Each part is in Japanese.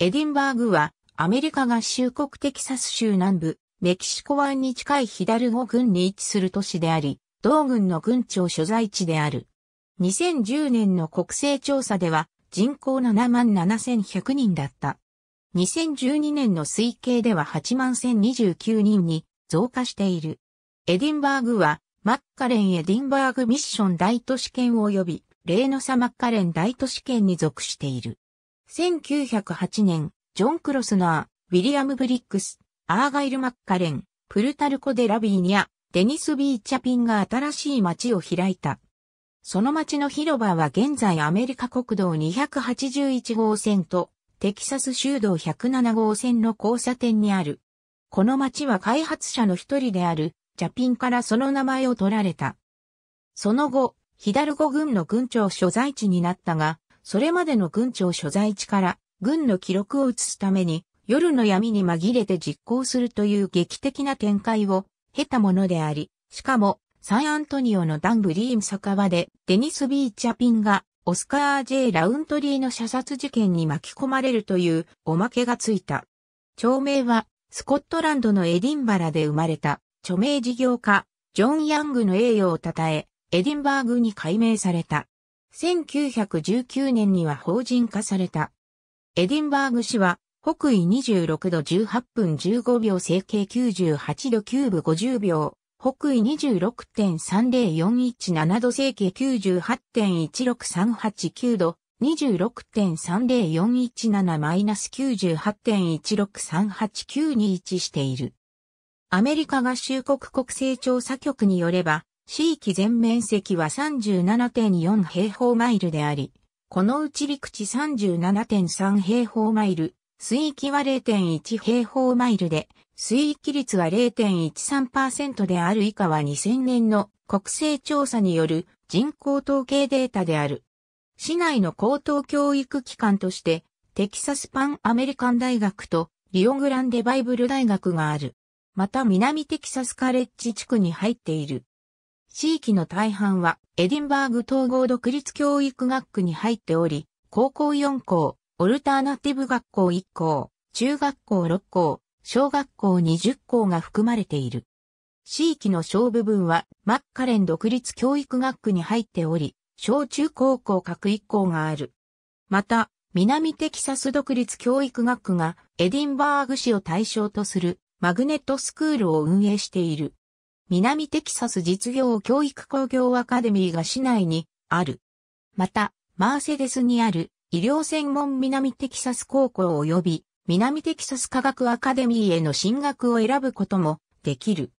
エディンバーグは、アメリカ合衆国テキサス州南部、メキシコ湾に近いヒダルゴ郡に位置する都市であり、同郡の郡庁所在地である。2010年の国勢調査では、人口7万7100人だった。2012年の推計では8万1029人に増加している。エディンバーグは、マッカレンエディンバーグミッション大都市圏及び、例のサマッカレン大都市圏に属している。1908年、ジョン・クロスナー、ウィリアム・ブリックス、アーガイル・マッカレン、プルタルコ・デ・ラビーニャ、デニス・ビー・チャピンが新しい街を開いた。その街の広場は現在アメリカ国道281号線とテキサス州道107号線の交差点にある。この街は開発者の一人であるチャピンからその名前を取られた。その後、ヒダルゴ軍の軍長所在地になったが、それまでの軍庁所在地から軍の記録を移すために夜の闇に紛れて実行するという劇的な展開を経たものであり、しかもサンアントニオのダンブリーム酒場でデニス・ビー・チャピンがオスカー・ジェイ・ラウントリーの射殺事件に巻き込まれるというおまけがついた。町名はスコットランドのエディンバラで生まれた著名事業家ジョン・ヤングの栄誉を称え、エディンバーグに改名された。1919年には法人化された。エディンバーグ市は、北緯26度18分15秒整形98度9分50秒、北緯26.30417度整形98.16389度、26.30417マイナス98.1638921している。アメリカ合衆国国勢調査局によれば、地域全面積は37.4平方マイルであり、このうち陸地37.3平方マイル、水域は0.1平方マイルで、水域率は0.13%である以下は2000年の国勢調査による人口統計データである。市内の高等教育機関として、テキサスパンアメリカン大学とリオグランデバイブル大学がある。また南テキサスカレッジ地区に入っている。地域の大半はエディンバーグ統合独立教育学区に入っており、高校4校、オルターナティブ学校1校、中学校6校、小学校20校が含まれている。地域の小部分はマッカレン独立教育学区に入っており、小中高校各1校がある。また、南テキサス独立教育学区がエディンバーグ市を対象とするマグネットスクールを運営している。南テキサス実業教育工業アカデミーが市内にある。また、マーセデスにある医療専門南テキサス高校及び南テキサス科学アカデミーへの進学を選ぶこともできる。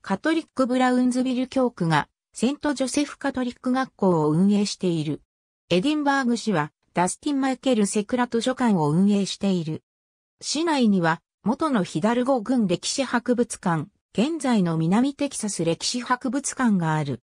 カトリック・ブラウンズビル教区がセント・ジョセフ・カトリック学校を運営している。エディンバーグ市はダスティン・マイケル・セクラ図書館を運営している。市内には元のヒダルゴ軍歴史博物館、現在の南テキサス歴史博物館がある。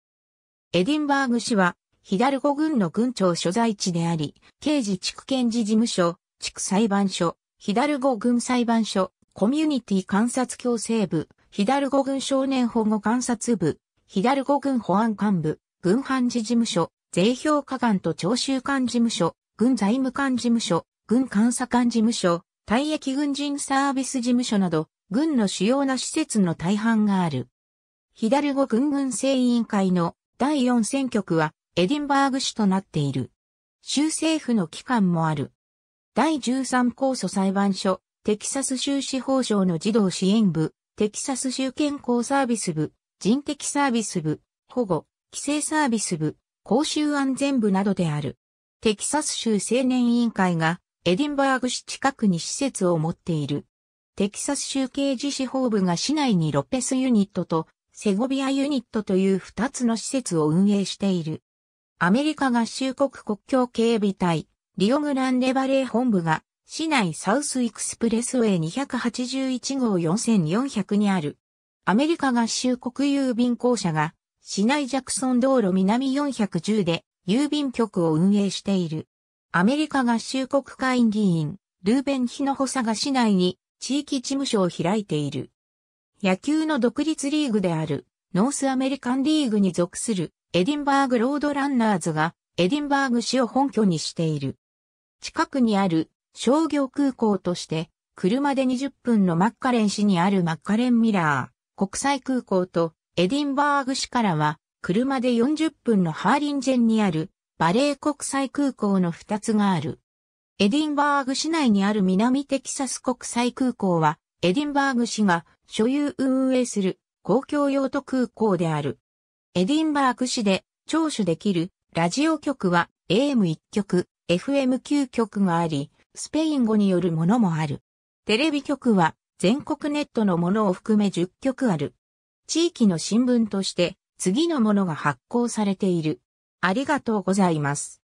エディンバーグ市は、ヒダルゴ郡の郡庁所在地であり、刑事地区検事事務所、地区裁判所、ヒダルゴ郡裁判所、コミュニティ観察強制部、ヒダルゴ郡少年保護観察部、ヒダルゴ郡保安幹部、郡判事事務所、税評課官と徴収官事務所、郡財務官事務所、郡監査官事務所、退役軍人サービス事務所など、軍の主要な施設の大半がある。ヒダルゴ軍軍政委員会の第4選挙区はエディンバーグ市となっている。州政府の機関もある。第13公訴裁判所、テキサス州司法省の児童支援部、テキサス州健康サービス部、人的サービス部、保護、規制サービス部、公衆安全部などである。テキサス州青年委員会がエディンバーグ市近くに施設を持っている。テキサス州刑事司法部が市内にロペスユニットとセゴビアユニットという2つの施設を運営している。アメリカ合衆国国境警備隊、リオグランデバレー本部が、市内サウスイクスプレスウェイ281号4400にある。アメリカ合衆国郵便公社が、市内ジャクソン道路南410で郵便局を運営している。アメリカ合衆国会議員、ルーベン・ヒノホサが市内に地域事務所を開いている。野球の独立リーグである、ノースアメリカンリーグに属する、エディンバーグロードランナーズが、エディンバーグ市を本拠にしている。近くにある、商業空港として、車で20分のマッカレン市にあるマッカレンミラー、国際空港と、エディンバーグ市からは、車で40分のハーリンジェンにある、バレー国際空港の2つがある。エディンバーグ市内にある南テキサス国際空港は、エディンバーグ市が所有運営する公共用途空港である。エディンバーグ市で聴取できるラジオ局は AM1 局、FM9 局があり、スペイン語によるものもある。テレビ局は全国ネットのものを含め10局ある。地域の新聞として次のものが発行されている。ありがとうございます。